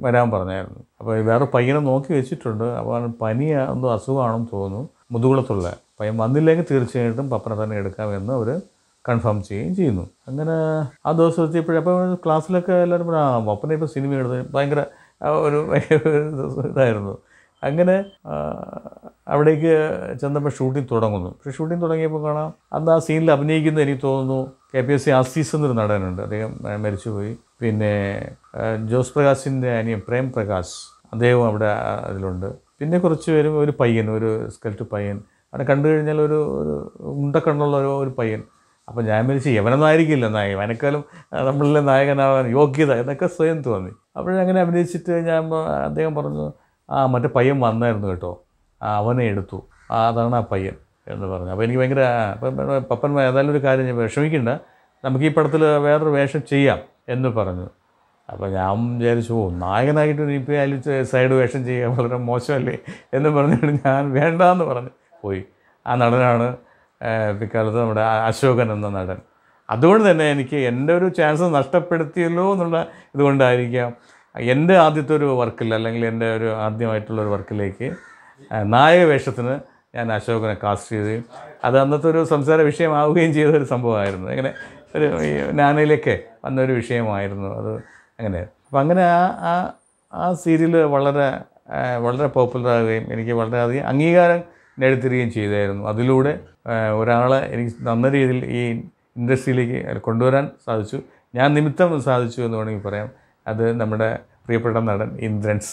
വരാൻ പറഞ്ഞായിരുന്നു അപ്പോൾ വേറെ പയ്യനെ നോക്കി വെച്ചിട്ടുണ്ട് അപ്പോൾ പനി അസുഖമാണെന്ന് തോന്നുന്നു മുതുകുളത്തുള്ള പയ്യൻ വന്നില്ലെങ്കിൽ തീർച്ചയായിട്ടും പപ്പനെ തന്നെ എടുക്കാമെന്ന് അവർ കൺഫേം ചെയ്യുകയും ചെയ്യുന്നു അങ്ങനെ ആ ദിവസം എത്തിയപ്പോഴും അപ്പോൾ ക്ലാസ്സിലൊക്കെ എല്ലാവരും പറഞ്ഞു ആ പപ്പനെ ഇപ്പോൾ സിനിമ എടുത്ത് ഭയങ്കര ഒരു ഇതായിരുന്നു അങ്ങനെ അവിടേക്ക് ചെന്നപ്പോൾ ഷൂട്ടിംഗ് തുടങ്ങുന്നു പക്ഷേ ഷൂട്ടിംഗ് തുടങ്ങിയപ്പോൾ കാണാം അന്ന് ആ സീനിൽ അഭിനയിക്കുന്നത് എനിക്ക് തോന്നുന്നു K P S C Azeez എന്നൊരു നടനുണ്ട് അദ്ദേഹം മരിച്ചുപോയി പിന്നെ ജോസ് പ്രകാശിൻ്റെ അനിയൻ പ്രേം പ്രകാശ് അദ്ദേഹവും അവിടെ അതിലുണ്ട് പിന്നെ കുറച്ച് പേരും ഒരു പയ്യൻ ഒരു സ്കെൽറ്റ് പയ്യൻ അവിടെ കണ്ടു കഴിഞ്ഞാൽ ഒരു ഒരു ഉണ്ടക്കണ്ണുള്ള ഒരു ഒരു പയ്യൻ അപ്പോൾ ഞാൻ മരിച്ച് യവനൊന്നും ആയിരിക്കില്ല നായകൻ അവനേക്കാളും നമ്മളിലെ നായകനാവാൻ യോഗ്യത എന്നൊക്കെ സ്വയം തോന്നി അപ്പോഴങ്ങനെ അഭിനയിച്ചിട്ട് ഞാൻ അദ്ദേഹം പറഞ്ഞു ആ മറ്റേ പയ്യൻ വന്നായിരുന്നു കേട്ടോ അവനെ എടുത്തു അതാണ് ആ പയ്യൻ എന്ന് പറഞ്ഞു അപ്പോൾ എനിക്ക് ഭയങ്കര പപ്പൻ ഏതായാലും ഒരു കാര്യം ഞാൻ വിഷമിക്കണ്ട നമുക്ക് ഈ പടത്തിൽ വേറൊരു വേഷം ചെയ്യാം എന്ന് പറഞ്ഞു അപ്പോൾ ഞാൻ വിചാരിച്ചു പോകും നായകനായിട്ട് ഒരു ഇപ്പം അതിൽ സൈഡ് വേഷം ചെയ്യാൻ വളരെ മോശമല്ലേ എന്ന് പറഞ്ഞിട്ട് ഞാൻ വേണ്ട എന്ന് പറഞ്ഞു പോയി ആ നടനാണ് പിക്കാലത്ത് നമ്മുടെ അശോകൻ എന്ന നടൻ അതുകൊണ്ട് തന്നെ എനിക്ക് എൻ്റെ ഒരു ചാൻസ് നഷ്ടപ്പെടുത്തിയല്ലോ എന്നുള്ള ഇതുകൊണ്ടായിരിക്കാം എൻ്റെ ആദ്യത്തെ ഒരു വർക്കിൽ അല്ലെങ്കിൽ എൻ്റെ ഒരു ആദ്യമായിട്ടുള്ള ഒരു വർക്കിലേക്ക് നായക വേഷത്തിന് ഞാൻ അശോകനെ കാസ്റ്റ് ചെയ്യുകയും അത് അന്നത്തെ ഒരു സംസാര വിഷയമാവുകയും ചെയ്ത ഒരു സംഭവമായിരുന്നു അങ്ങനെ ഒരു നാനയിലൊക്കെ വന്നൊരു വിഷയമായിരുന്നു അത് അങ്ങനെ അപ്പം അങ്ങനെ ആ ആ ആ സീരിയൽ വളരെ വളരെ പോപ്പുലറാകുകയും എനിക്ക് വളരെയധികം അംഗീകാരം നേടിത്തരികയും ചെയ്തായിരുന്നു അതിലൂടെ ഒരാളെ എനിക്ക് നന്ന രീതിയിൽ ഈ ഇൻഡസ്ട്രിയിലേക്ക് കൊണ്ടുവരാൻ സാധിച്ചു ഞാൻ നിമിത്തം സാധിച്ചു എന്ന് വേണമെങ്കിൽ പറയാം അത് നമ്മുടെ പ്രിയപ്പെട്ട നടൻ ഇന്ദ്രൻസ്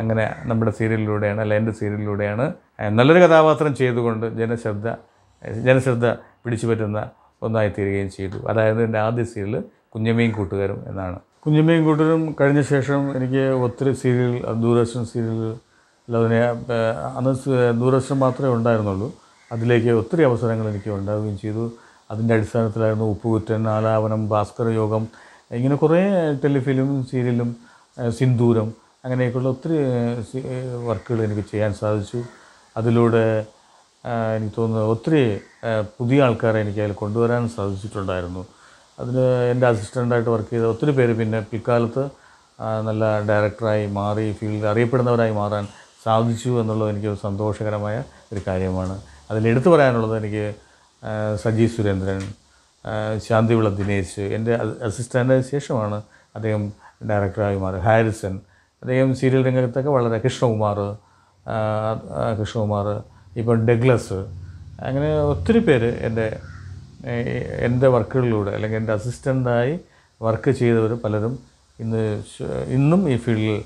അങ്ങനെ നമ്മുടെ സീരിയലിലൂടെയാണ് അല്ലെ എൻ്റെ സീരിയലിലൂടെയാണ് നല്ലൊരു കഥാപാത്രം ചെയ്തുകൊണ്ട് ജനശ്രദ്ധ ജനശ്രദ്ധ പിടിച്ചു പറ്റുന്ന ഒന്നായി തീരുകയും ചെയ്തു അതായത് എൻ്റെ ആദ്യ സീരിയൽ കുഞ്ഞമ്മയും കൂട്ടുകാരും എന്നാണ് കുഞ്ഞമ്മയും കൂട്ടുകാരും കഴിഞ്ഞ ശേഷം എനിക്ക് ഒത്തിരി സീരിയൽ ദൂരദർശൻ സീരിയൽ അല്ലാതെ അന്ന് ദൂരദർശൻ മാത്രമേ ഉണ്ടായിരുന്നുള്ളൂ അതിലേക്ക് ഒത്തിരി അവസരങ്ങൾ എനിക്ക് ഉണ്ടാവുകയും ചെയ്തു അതിൻ്റെ അടിസ്ഥാനത്തിലായിരുന്നു ഉപ്പുകുറ്റൻ ആലാപനം ഭാസ്കര യോഗം ഇങ്ങനെ കുറേ ടെലിഫിലും സീരിയലും സിന്ദൂരം അങ്ങനെയൊക്കെയുള്ള ഒത്തിരി വർക്കുകൾ എനിക്ക് ചെയ്യാൻ സാധിച്ചു അതിലൂടെ എനിക്ക് തോന്നുന്നത് ഒത്തിരി പുതിയ ആൾക്കാരെ എനിക്ക് അതിൽ കൊണ്ടുവരാൻ സാധിച്ചിട്ടുണ്ടായിരുന്നു അതിന് എൻ്റെ അസിസ്റ്റൻ്റായിട്ട് വർക്ക് ചെയ്ത ഒത്തിരി പേര് പിന്നെ പിൽക്കാലത്ത് നല്ല ഡയറക്ടറായി മാറി ഫീൽഡിൽ അറിയപ്പെടുന്നവരായി മാറാൻ സാധിച്ചു എന്നുള്ളത് എനിക്ക് സന്തോഷകരമായ ഒരു കാര്യമാണ് എടുത്തു പറയാനുള്ളത് എനിക്ക് സജി സുരേന്ദ്രൻ ശാന്തിവിള ദിനേശ് എൻ്റെ അസിസ്റ്റൻ്റായ ശേഷമാണ് അദ്ദേഹം ഡയറക്ടറായി മാറി ഹാരിസൺ അദ്ദേഹം സീരിയൽ രംഗത്തൊക്കെ വളരെ കൃഷ്ണകുമാർ കൃഷ്ണകുമാർ ഇപ്പം ഡെഗ്ലസ് അങ്ങനെ ഒത്തിരി പേര് എൻ്റെ എൻ്റെ വർക്കുകളിലൂടെ അല്ലെങ്കിൽ എൻ്റെ അസിസ്റ്റൻ്റായി വർക്ക് ചെയ്തവർ പലരും ഇന്ന് ഇന്നും ഈ ഫീൽഡിൽ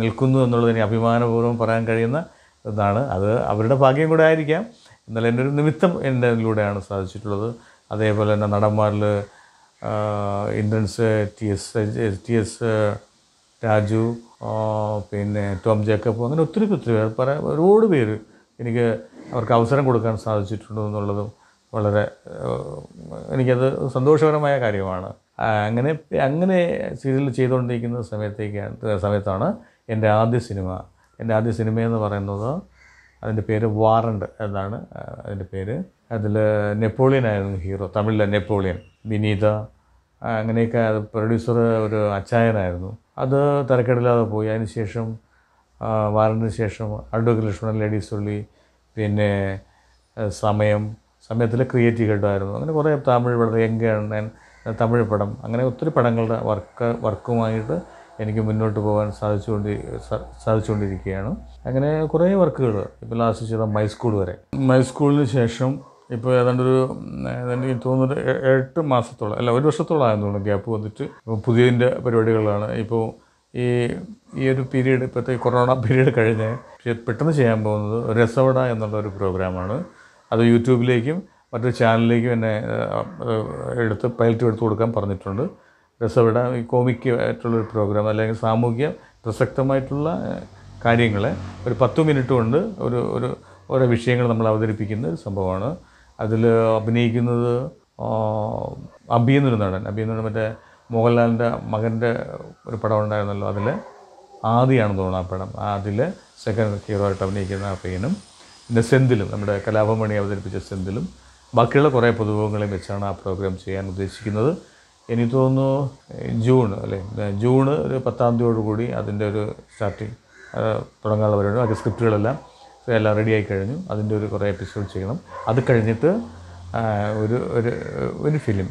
നിൽക്കുന്നു എന്നുള്ളത് എനിക്ക് അഭിമാനപൂർവ്വം പറയാൻ കഴിയുന്ന ഇതാണ് അത് അവരുടെ ഭാഗ്യം കൂടെ ആയിരിക്കാം എന്നാലും എൻ്റെ ഒരു നിമിത്തം എൻ്റെ ലൂടെയാണ് സാധിച്ചിട്ടുള്ളത് അതേപോലെ തന്നെ നടന്മാരിൽ Indrans T S T S Raju പിന്നെ ടോം ജേക്കബ് അങ്ങനെ ഒത്തിരി ഒത്തിരി പേർ പറയാൻ ഒരുപാട് പേര് എനിക്ക് അവർക്ക് അവസരം കൊടുക്കാൻ സാധിച്ചിട്ടുണ്ട് എന്നുള്ളതും വളരെ എനിക്കത് സന്തോഷകരമായ കാര്യമാണ് അങ്ങനെ അങ്ങനെ സീരിയൽ ചെയ്തുകൊണ്ടിരിക്കുന്ന സമയത്തേക്കാണ് സമയത്താണ് എൻ്റെ ആദ്യ സിനിമ എൻ്റെ ആദ്യ സിനിമയെന്ന് പറയുന്നത് അതിൻ്റെ പേര് വാറണ്ട് എന്നാണ് അതിൻ്റെ പേര് അതിൽ നെപ്പോളിയൻ ആയിരുന്നു ഹീറോ തമിഴിലെ നെപ്പോളിയൻ വിനീത അങ്ങനെയൊക്കെ അത് പ്രൊഡ്യൂസർ ഒരു അച്ചായനായിരുന്നു അത് തിരക്കേടില്ലാതെ പോയി അതിനുശേഷം വാറിന് ശേഷം അഡ്വക്കറ്റ് ലക്ഷ്മണൻ ലേഡീസ് ഉള്ളി പിന്നെ സമയം സമയത്തിൽ ക്രിയേറ്റീവ് കേട്ടായിരുന്നു അങ്ങനെ കുറേ തമിഴ് പടം എങ്കണ്ണൻ തമിഴ് പടം അങ്ങനെ ഒത്തിരി പടങ്ങളുടെ വർക്ക് വർക്കുമായിട്ട് എനിക്ക് മുന്നോട്ട് പോകാൻ സാധിച്ചുകൊണ്ട് സാധിച്ചുകൊണ്ടിരിക്കുകയാണ് അങ്ങനെ കുറേ വർക്കുകൾ ഇപ്പോൾ ലാസ്റ്റ് ചെയ്ത മൈ സ്കൂൾ വരെ മൈ ശേഷം ഇപ്പോൾ ഏതാണ്ടൊരു ഏതാണ്ട് എനിക്ക് തോന്നുന്നു എട്ട് മാസത്തോളം അല്ല ഒരു വർഷത്തോളം തോന്നുന്നു ഗ്യാപ്പ് വന്നിട്ട് പുതിയതിൻ്റെ പരിപാടികളാണ് ഇപ്പോൾ ഈ ഈ ഒരു പീരീഡ് ഇപ്പോഴത്തെ കൊറോണ പീരീഡ് കഴിഞ്ഞ് പെട്ടെന്ന് ചെയ്യാൻ പോകുന്നത് രസവട എന്നുള്ള ഒരു പ്രോഗ്രാമാണ് അത് യൂട്യൂബിലേക്കും മറ്റൊരു ചാനലിലേക്കും എന്നെ എടുത്ത് പൈലറ്റ് എടുത്ത് കൊടുക്കാൻ പറഞ്ഞിട്ടുണ്ട് രസവട ഈ കോമിക്ക് ആയിട്ടുള്ളൊരു പ്രോഗ്രാം അല്ലെങ്കിൽ സാമൂഹിക പ്രസക്തമായിട്ടുള്ള കാര്യങ്ങളെ ഒരു പത്ത് മിനിറ്റ് കൊണ്ട് ഒരു ഒരു ഓരോ വിഷയങ്ങൾ നമ്മൾ അവതരിപ്പിക്കുന്ന ഒരു സംഭവമാണ് അതിൽ അഭിനയിക്കുന്നത് അബി എന്നൊരു നടൻ അബി എന്ന് പറഞ്ഞാൽ മറ്റേ മോഹൻലാലിൻ്റെ മകൻ്റെ ഒരു പടം ഉണ്ടായിരുന്നല്ലോ അതിൽ ആദിയാണെന്ന് തോന്നുന്നു ആ പടം അതിൽ സെക്കൻഡ് ഹീറോ ആയിട്ട് അഭിനയിക്കുന്ന ആ പയ്യനും പിന്നെ സെന്തിലും നമ്മുടെ കലാഭമണി അവതരിപ്പിച്ച സെന്തിലും ബാക്കിയുള്ള കുറേ പുതുമുഖങ്ങളെയും വെച്ചാണ് ആ പ്രോഗ്രാം ചെയ്യാൻ ഉദ്ദേശിക്കുന്നത് എനിക്ക് തോന്നുന്നു ജൂൺ അല്ലേ ജൂൺ ഒരു പത്താം തീയതിയോടുകൂടി അതിൻ്റെ ഒരു സ്റ്റാർട്ടിങ് തുടങ്ങാനുള്ള പരിപാടി ബാക്കി സ്ക്രിപ്റ്റുകളെല്ലാം എല്ലാം റെഡി ആയി കഴിഞ്ഞു അതിൻ്റെ ഒരു കുറേ എപ്പിസോഡ് ചെയ്യണം അത് കഴിഞ്ഞിട്ട് ഒരു ഒരു ഒരു ഫിലിം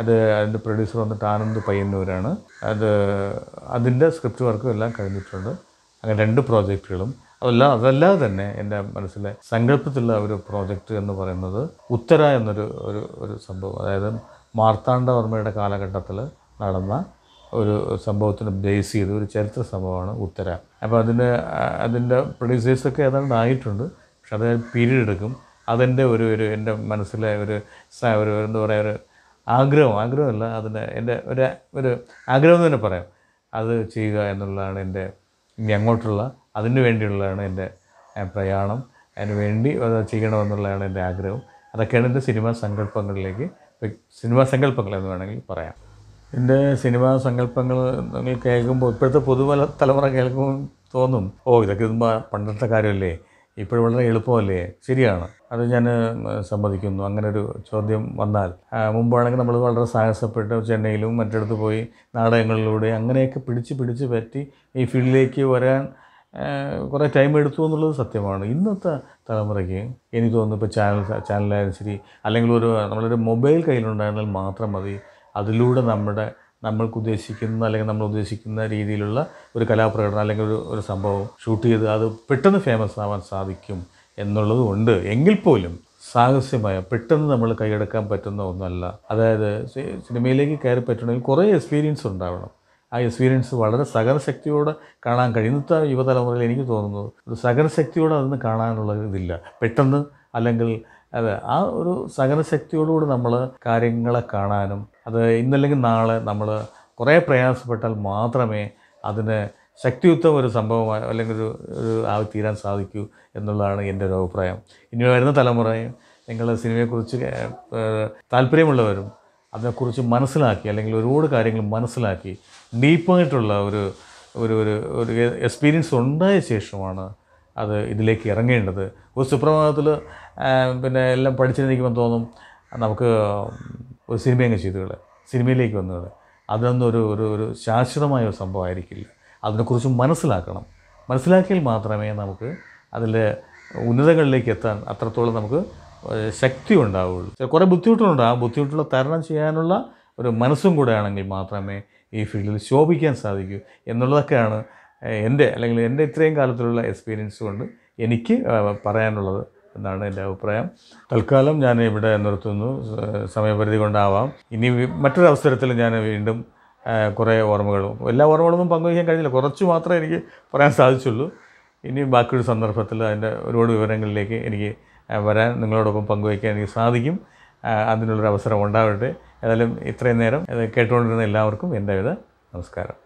അത് അതിൻ്റെ പ്രൊഡ്യൂസർ വന്നിട്ട് ആനന്ദ് പയ്യന്നൂരാണ് അത് അതിൻ്റെ സ്ക്രിപ്റ്റ് വർക്കും എല്ലാം കഴിഞ്ഞിട്ടുണ്ട് അങ്ങനെ രണ്ട് പ്രോജക്റ്റുകളും അതല്ല അതല്ലാതെ തന്നെ എൻ്റെ മനസ്സിലെ സങ്കല്പത്തിലുള്ള ഒരു പ്രോജക്റ്റ് എന്ന് പറയുന്നത് ഉത്തര എന്നൊരു ഒരു ഒരു സംഭവം അതായത് മാർത്താണ്ഡവർമ്മയുടെ കാലഘട്ടത്തിൽ നടന്ന ഒരു സംഭവത്തിന് ബേസ് ചെയ്ത് ഒരു ചരിത്ര സംഭവമാണ് ഉത്തര അപ്പോൾ അതിന് അതിൻ്റെ പ്രൊഡ്യൂസേഴ്സൊക്കെ ഏതാണ്ട് ആയിട്ടുണ്ട് പക്ഷെ അത് പീരീഡ് എടുക്കും അതെൻ്റെ ഒരു ഒരു എൻ്റെ മനസ്സിലെ ഒരു ഒരു എന്താ പറയുക ഒരു ആഗ്രഹം ആഗ്രഹമല്ല അതിൻ്റെ എൻ്റെ ഒരു ഒരു ആഗ്രഹം എന്ന് തന്നെ പറയാം അത് ചെയ്യുക എന്നുള്ളതാണ് എൻ്റെ ഇനി അങ്ങോട്ടുള്ള അതിന് വേണ്ടിയുള്ളതാണ് എൻ്റെ പ്രയാണം അതിന് വേണ്ടി അത് ചെയ്യണമെന്നുള്ളതാണ് എൻ്റെ ആഗ്രഹം അതൊക്കെയാണ് എൻ്റെ സിനിമാ സങ്കല്പങ്ങളിലേക്ക് സിനിമാ സങ്കല്പങ്ങൾ എന്ന് വേണമെങ്കിൽ പറയാം എൻ്റെ സിനിമാ സങ്കല്പങ്ങൾ നിങ്ങൾ കേൾക്കുമ്പോൾ ഇപ്പോഴത്തെ പുതുമല തലമുറ കേൾക്കുമ്പോൾ തോന്നും ഓ ഇതൊക്കെ പണ്ടത്തെ കാര്യമല്ലേ ഇപ്പോൾ വളരെ എളുപ്പമല്ലേ ശരിയാണ് അത് ഞാൻ സമ്മതിക്കുന്നു അങ്ങനെ ഒരു ചോദ്യം വന്നാൽ മുമ്പാണെങ്കിൽ നമ്മൾ വളരെ സാഹസപ്പെട്ട് ചെന്നൈയിലും മറ്റിടത്ത് പോയി നാടകങ്ങളിലൂടെ അങ്ങനെയൊക്കെ പിടിച്ച് പിടിച്ച് പറ്റി ഈ ഫീൽഡിലേക്ക് വരാൻ കുറേ ടൈം എടുത്തു എന്നുള്ളത് സത്യമാണ് ഇന്നത്തെ തലമുറയ്ക്ക് എനിക്ക് തോന്നുന്നു ഇപ്പോൾ ചാനൽ ചാനലായാലും ശരി അല്ലെങ്കിൽ ഒരു നമ്മളൊരു മൊബൈൽ കയ്യിലുണ്ടായിരുന്നാൽ മാത്രം മതി അതിലൂടെ നമ്മുടെ നമ്മൾക്ക് ഉദ്ദേശിക്കുന്ന അല്ലെങ്കിൽ നമ്മൾ ഉദ്ദേശിക്കുന്ന രീതിയിലുള്ള ഒരു കലാപ്രകടനം അല്ലെങ്കിൽ ഒരു ഒരു സംഭവം ഷൂട്ട് ചെയ്ത് അത് പെട്ടെന്ന് ഫേമസ് ആവാൻ സാധിക്കും എന്നുള്ളത് ഉണ്ട് എങ്കിൽ പോലും സാഹസ്യമായ പെട്ടെന്ന് നമ്മൾ കൈയെടുക്കാൻ പറ്റുന്ന ഒന്നല്ല അതായത് സിനിമയിലേക്ക് കയറി പറ്റണമെങ്കിൽ കുറേ എക്സ്പീരിയൻസ് ഉണ്ടാവണം ആ എക്സ്പീരിയൻസ് വളരെ സഹനശക്തിയോടെ കാണാൻ കഴിയുന്നത്തെ യുവതലമുറയിൽ എനിക്ക് തോന്നുന്നത് ഒരു സഹനശക്തിയോടെ അതൊന്ന് കാണാനുള്ള ഇതില്ല പെട്ടെന്ന് അല്ലെങ്കിൽ അതെ ആ ഒരു സഹനശക്തിയോടുകൂടി നമ്മൾ കാര്യങ്ങളെ കാണാനും അത് ഇന്നല്ലെങ്കിൽ നാളെ നമ്മൾ കുറേ പ്രയാസപ്പെട്ടാൽ മാത്രമേ അതിന് ശക്തിയുക്തം ഒരു സംഭവമായി അല്ലെങ്കിൽ ഒരു ഒരു ആവി തീരാൻ സാധിക്കൂ എന്നുള്ളതാണ് എൻ്റെ ഒരു അഭിപ്രായം ഇനി വരുന്ന തലമുറയും നിങ്ങൾ സിനിമയെക്കുറിച്ച് താല്പര്യമുള്ളവരും അതിനെക്കുറിച്ച് മനസ്സിലാക്കി അല്ലെങ്കിൽ ഒരുപാട് കാര്യങ്ങൾ മനസ്സിലാക്കി ഡീപ്പായിട്ടുള്ള ഒരു ഒരു ഒരു എക്സ്പീരിയൻസ് ഉണ്ടായ ശേഷമാണ് അത് ഇതിലേക്ക് ഇറങ്ങേണ്ടത് ഒരു സുപ്രഭാതത്തിൽ പിന്നെ എല്ലാം പഠിച്ചിരുന്നിരിക്കുമ്പോൾ തോന്നും നമുക്ക് ഒരു സിനിമ അങ്ങ് ചെയ്തുകൾ സിനിമയിലേക്ക് വന്നുകൾ അതൊന്നും ഒരു ഒരു ഒരു ശാശ്വതമായ ഒരു സംഭവമായിരിക്കില്ല അതിനെക്കുറിച്ച് മനസ്സിലാക്കണം മനസ്സിലാക്കിയാൽ മാത്രമേ നമുക്ക് അതിൽ ഉന്നതങ്ങളിലേക്ക് എത്താൻ അത്രത്തോളം നമുക്ക് ശക്തി ഉണ്ടാവുകയുള്ളൂ കുറേ ബുദ്ധിമുട്ടുണ്ട് ആ ബുദ്ധിമുട്ടുള്ള തരണം ചെയ്യാനുള്ള ഒരു മനസ്സും കൂടെ ആണെങ്കിൽ മാത്രമേ ഈ ഫീൽഡിൽ ശോഭിക്കാൻ സാധിക്കൂ എന്നുള്ളതൊക്കെയാണ് എൻ്റെ അല്ലെങ്കിൽ എൻ്റെ ഇത്രയും കാലത്തിലുള്ള എക്സ്പീരിയൻസ് കൊണ്ട് എനിക്ക് പറയാനുള്ളത് എന്നാണ് എൻ്റെ അഭിപ്രായം തൽക്കാലം ഞാൻ ഇവിടെ നിർത്തുന്നു സമയപരിധി കൊണ്ടാവാം ഇനി മറ്റൊരു ഞാൻ വീണ്ടും കുറേ ഓർമ്മകളും എല്ലാ ഓർമ്മകളൊന്നും പങ്കുവയ്ക്കാൻ കഴിഞ്ഞില്ല കുറച്ച് മാത്രമേ എനിക്ക് പറയാൻ സാധിച്ചുള്ളൂ ഇനി ബാക്കിയൊരു സന്ദർഭത്തിൽ അതിൻ്റെ ഒരുപാട് വിവരങ്ങളിലേക്ക് എനിക്ക് വരാൻ നിങ്ങളോടൊപ്പം പങ്കുവയ്ക്കാൻ എനിക്ക് സാധിക്കും അതിനുള്ളൊരു അവസരം ഉണ്ടാവട്ടെ ഏതായാലും ഇത്രയും നേരം കേട്ടുകൊണ്ടിരുന്ന എല്ലാവർക്കും എൻ്റെ വിധ നമസ്കാരം